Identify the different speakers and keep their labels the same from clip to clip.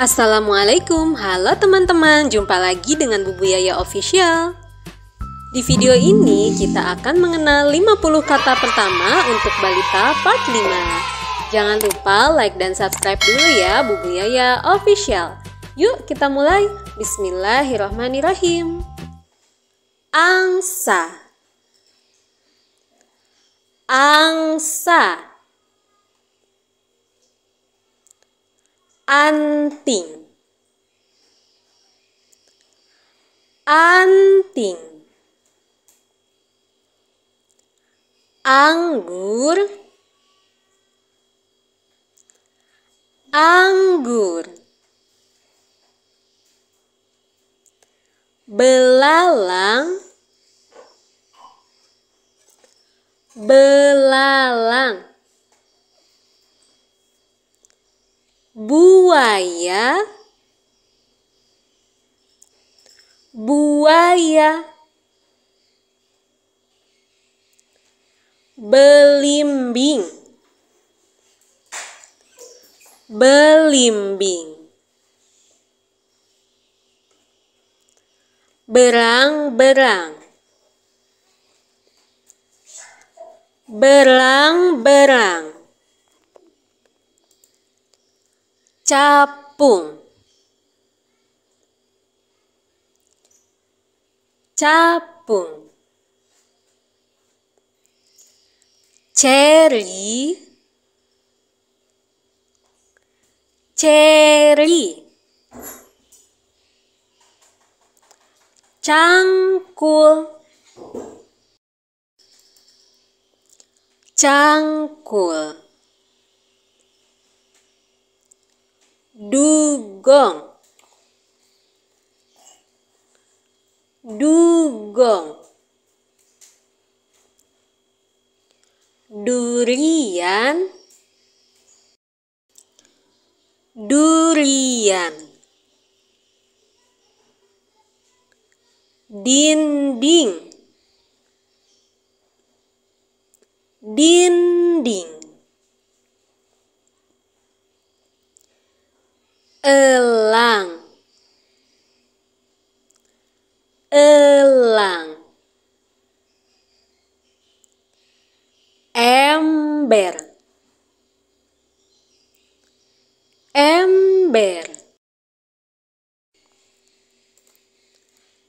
Speaker 1: Assalamualaikum, halo teman-teman, jumpa lagi dengan Bubu Yaya Official Di video ini kita akan mengenal 50 kata pertama untuk balita part 5 Jangan lupa like dan subscribe dulu ya Bubu Yaya Official Yuk kita mulai, Bismillahirrahmanirrahim Angsa Angsa anting anting anggur anggur belalang belalang buaya buaya belimbing belimbing berang-berang berang-berang capung capung cherry cherry cangkul cangkul dugong dugong durian durian dinding dinding elang elang ember ember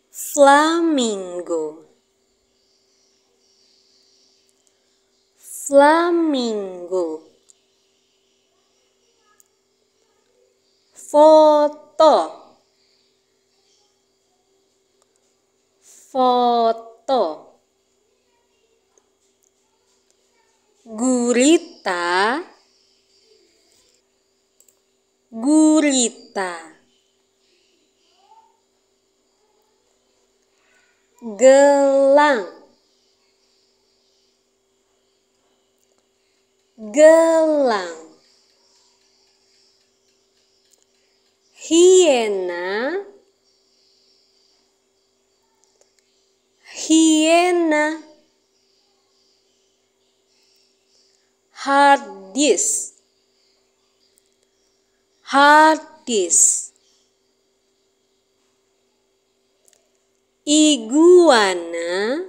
Speaker 1: flamingo flamingo foto foto gurita gurita gelang gelang hiena hiena hard disk hard disk iguana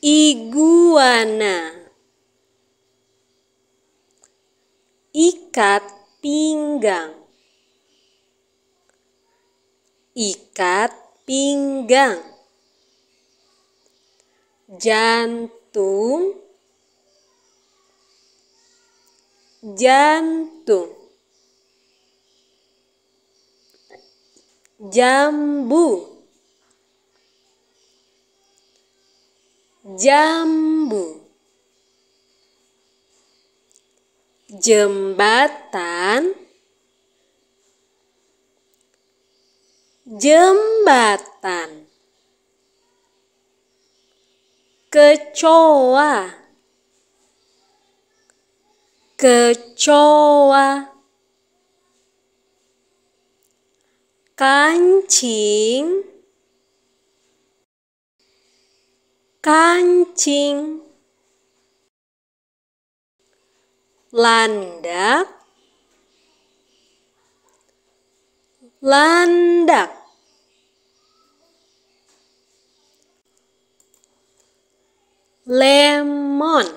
Speaker 1: iguana ikat pinggang ikat pinggang jantung jantung jambu jambu jembatan jembatan kecoa kecoa kancing kancing landak landak lemon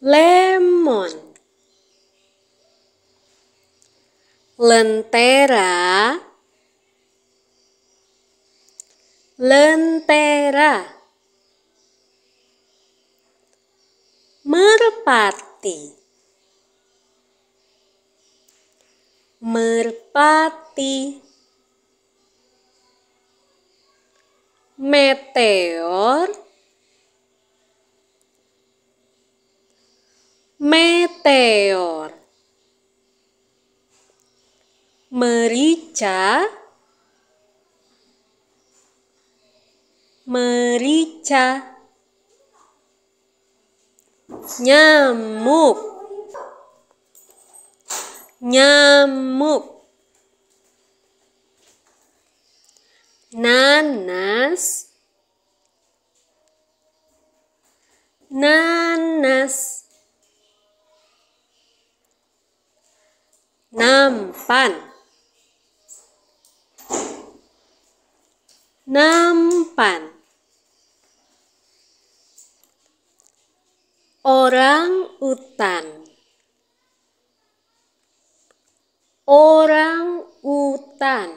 Speaker 1: lemon lentera lentera merpati merpati meteor meteor merica merica nyamuk nyamuk nanas nanas nampan nampan Orang utan Orang utan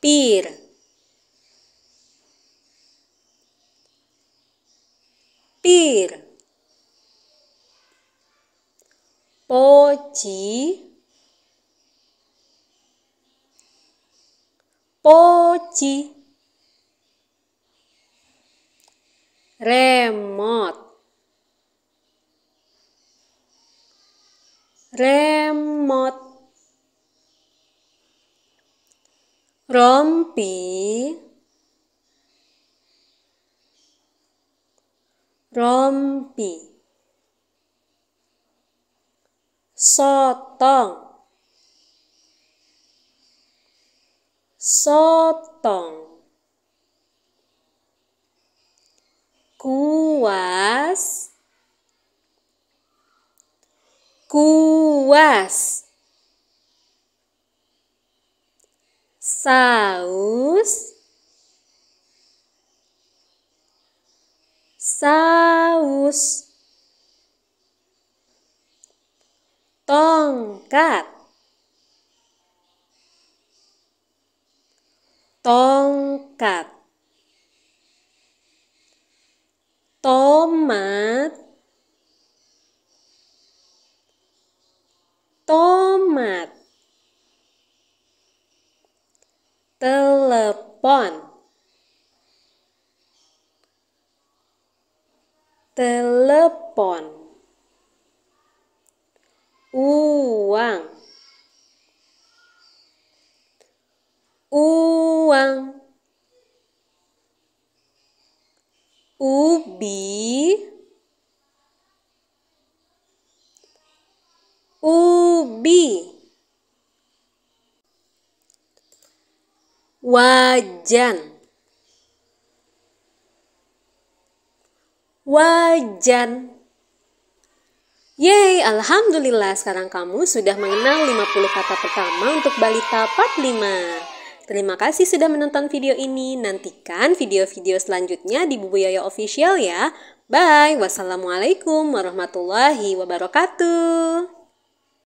Speaker 1: Pir Pir Poci Poci remote remote rompi rompi sotong sotong kuas kuas saus saus tongkat tongkat tomat tomat telepon telepon uang uang ubi ubi wajan wajan Yeay, Alhamdulillah sekarang kamu sudah mengenal 50 kata pertama untuk balita part 5. Terima kasih sudah menonton video ini. Nantikan video-video selanjutnya di Bubu Yoyo Official ya. Bye. Wassalamualaikum warahmatullahi wabarakatuh.